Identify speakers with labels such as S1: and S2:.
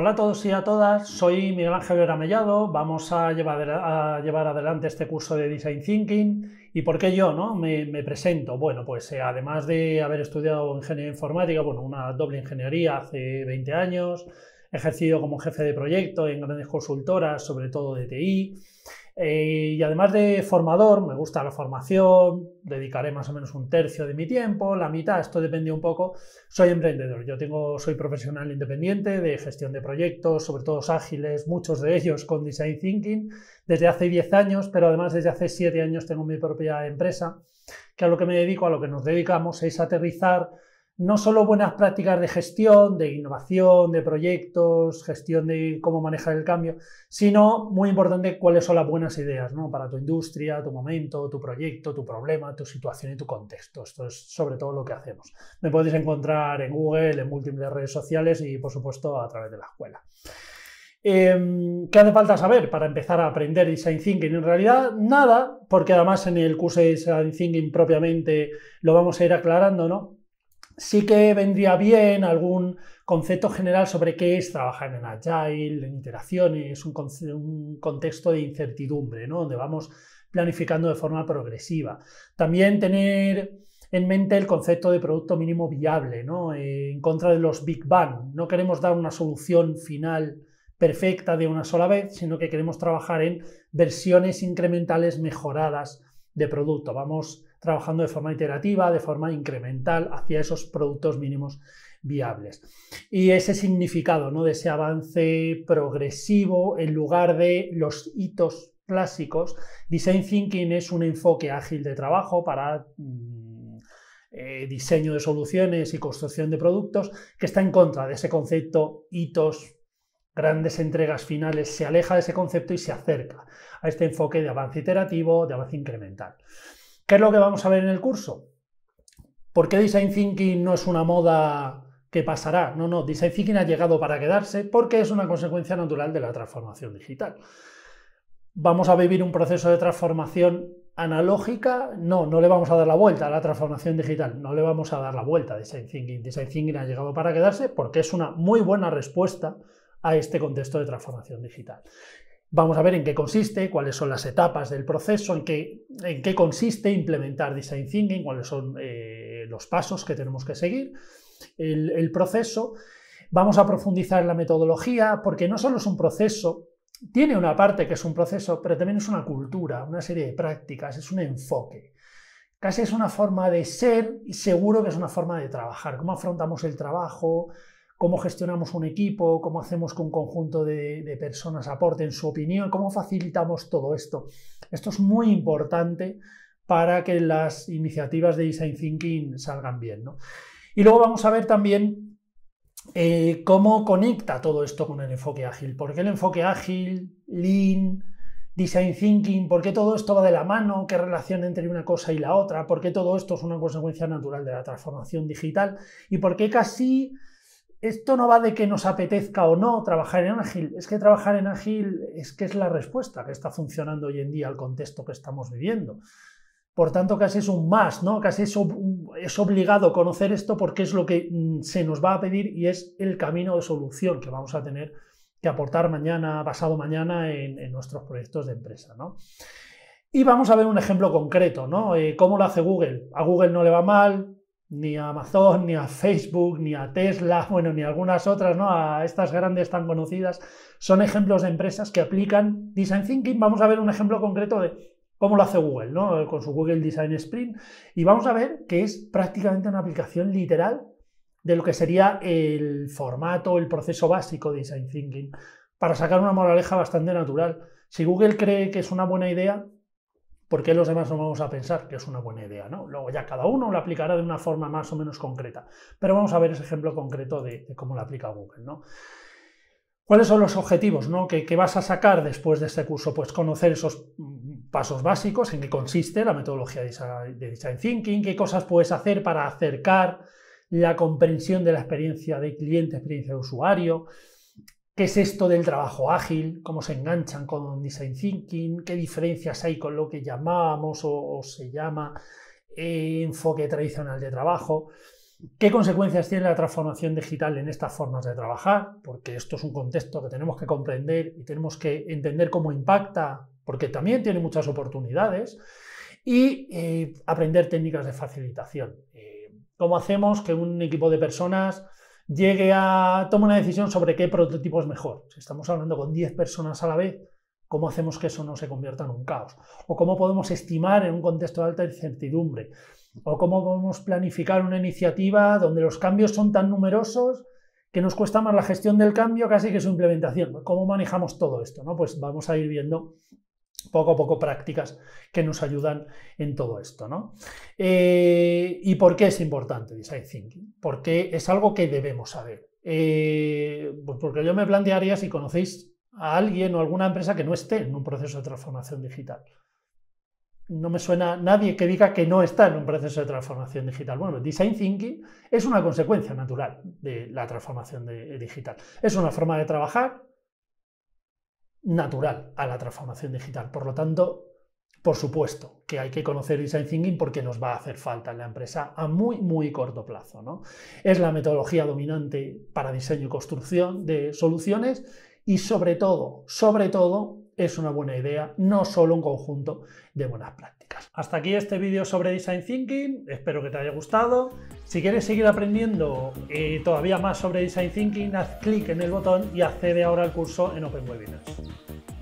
S1: Hola a todos y a todas, soy Miguel Ángel Vera vamos a llevar, a llevar, adelante este curso de Design Thinking. ¿Y por qué yo no? me, presento? Bueno, pues eh, además de haber estudiado ingeniería informática, bueno, una doble ingeniería hace 20 años, he ejercido como jefe de proyecto en grandes consultoras, sobre todo de TI, eh, y además de formador, me gusta la formación, dedicaré más o menos un tercio de mi tiempo, la mitad, esto depende un poco. Soy emprendedor, yo tengo, soy profesional independiente de gestión de proyectos, sobre todo ágiles, muchos de ellos con Design Thinking, desde hace 10 años, pero además desde hace 7 años tengo mi propia empresa, que a lo que me dedico, a lo que nos dedicamos, es aterrizar no solo buenas prácticas de gestión, de innovación, de proyectos, gestión de cómo manejar el cambio, sino muy importante cuáles son las buenas ideas ¿no? para tu industria, tu momento, tu proyecto, tu problema, tu situación y tu contexto. Esto es sobre todo lo que hacemos. Me podéis encontrar en Google, en múltiples redes sociales y por supuesto a través de la escuela. Em, ¿Qué hace falta saber para empezar a aprender Design Thinking? En realidad, nada, porque además en el curso de Design Thinking propiamente lo vamos a ir aclarando, ¿no? sí que vendría bien algún concepto general sobre qué es trabajar en Agile, en iteraciones, un, contexto de incertidumbre, ¿no? donde vamos planificando de forma progresiva. También tener en mente el concepto de producto mínimo viable, ¿no? Eh, en contra de los Big Bang. No queremos dar una solución final perfecta de una sola vez, sino que queremos trabajar en versiones incrementales mejoradas de producto. Vamos trabajando de forma iterativa, de forma incremental hacia esos productos mínimos viables. Y ese significado ¿no? de ese avance progresivo en lugar de los hitos clásicos, Design Thinking es un enfoque ágil de trabajo para mm, eh, diseño de soluciones y construcción de productos que está en contra de ese concepto hitos grandes entregas finales, se aleja de ese concepto y se acerca a este enfoque de avance iterativo, de avance incremental. ¿Qué es lo que vamos a ver en el curso? ¿Por qué Design Thinking no es una moda que pasará? No, no, Design Thinking ha llegado para quedarse porque es una consecuencia natural de la transformación digital. ¿Vamos a vivir un proceso de transformación analógica? No, no le vamos a dar la vuelta a la transformación digital, no le vamos a dar la vuelta a Design Thinking. Design Thinking ha llegado para quedarse porque es una muy buena respuesta a este contexto de transformación digital. Vamos a ver en qué consiste, cuáles son las etapas del proceso, en qué, en qué consiste implementar Design Thinking, cuáles son eh, los pasos que tenemos que seguir, el, el proceso. Vamos a profundizar en la metodología, porque no solo es un proceso, tiene una parte que es un proceso, pero también es una cultura, una serie de prácticas, es un enfoque. Casi es una forma de ser y seguro que es una forma de trabajar. ¿Cómo afrontamos el trabajo? cómo gestionamos un equipo, cómo hacemos que un conjunto de, personas aporten su opinión, cómo facilitamos todo esto. Esto es muy importante para que las iniciativas de Design Thinking salgan bien. Y luego vamos a ver también eh, cómo conecta todo esto con el enfoque ágil. ¿Por qué el enfoque ágil, lean, design thinking? ¿Por qué todo esto va de la mano? ¿Qué relación entre una cosa y la otra? ¿Por qué todo esto es una consecuencia natural de la transformación digital? ¿Y por qué casi esto no va de que nos apetezca o no trabajar en ágil, es que trabajar en ágil es que es la respuesta que está funcionando hoy en día al contexto que estamos viviendo. Por tanto, casi es un más, ¿no? Casi es, es, obligado conocer esto porque es lo que mm, se nos va a pedir y es el camino de solución que vamos a tener que aportar mañana, pasado mañana en, nuestros proyectos de empresa, ¿no? Y vamos a ver un ejemplo concreto, ¿no? Eh, ¿Cómo lo hace Google? A Google no le va mal, ni a Amazon, ni a Facebook, ni a Tesla, bueno, ni a algunas otras, ¿no? A estas grandes tan conocidas, son ejemplos de empresas que aplican design thinking. Vamos a ver un ejemplo concreto de cómo lo hace Google, ¿no? Con su Google Design Sprint. Y vamos a ver que es prácticamente una aplicación literal de lo que sería el formato, el proceso básico de design thinking, para sacar una moraleja bastante natural. Si Google cree que es una buena idea, ¿por qué los demás no vamos a pensar que es una buena idea? ¿no? Luego ya cada uno lo aplicará de una forma más o menos concreta, pero vamos a ver ese ejemplo concreto de, cómo lo aplica Google. ¿no? ¿Cuáles son los objetivos ¿no? que, vas a sacar después de este curso? Pues conocer esos mm, pasos básicos, en qué consiste la metodología de Design Thinking, qué cosas puedes hacer para acercar la comprensión de la experiencia de cliente, experiencia de usuario, ¿Qué es esto del trabajo ágil? ¿Cómo se enganchan con Design Thinking? ¿Qué diferencias hay con lo que llamábamos o, se llama eh, enfoque tradicional de trabajo? ¿Qué consecuencias tiene la transformación digital en estas formas de trabajar? Porque esto es un contexto que tenemos que comprender y tenemos que entender cómo impacta, porque también tiene muchas oportunidades, y eh, aprender técnicas de facilitación. Eh, ¿Cómo hacemos que un equipo de personas llegue a tomar una decisión sobre qué prototipo es mejor. Si estamos hablando con 10 personas a la vez, ¿cómo hacemos que eso no se convierta en un caos? ¿O cómo podemos estimar en un contexto de alta incertidumbre? ¿O cómo podemos planificar una iniciativa donde los cambios son tan numerosos que nos cuesta más la gestión del cambio casi que su implementación? ¿Cómo manejamos todo esto? ¿no? Pues vamos a ir viendo poco a poco prácticas que nos ayudan en todo esto. ¿no? Eh, ¿Y por qué es importante design thinking? Porque es algo que debemos saber. Eh, pues porque yo me plantearía si conocéis a alguien o alguna empresa que no esté en un proceso de transformación digital. No me suena nadie que diga que no está en un proceso de transformación digital. Bueno, design thinking es una consecuencia natural de la transformación digital. Es una forma de trabajar natural a la transformación digital. Por lo tanto, por supuesto que hay que conocer Design Thinking porque nos va a hacer falta en la empresa a muy, muy corto plazo. ¿no? Es la metodología dominante para diseño y construcción de soluciones y sobre todo, sobre todo, es una buena idea, no solo un conjunto de buenas prácticas. Hasta aquí este vídeo sobre Design Thinking, espero que te haya gustado. Si quieres seguir aprendiendo eh, todavía más sobre Design Thinking, haz clic en el botón y accede ahora al curso en Open Webinars.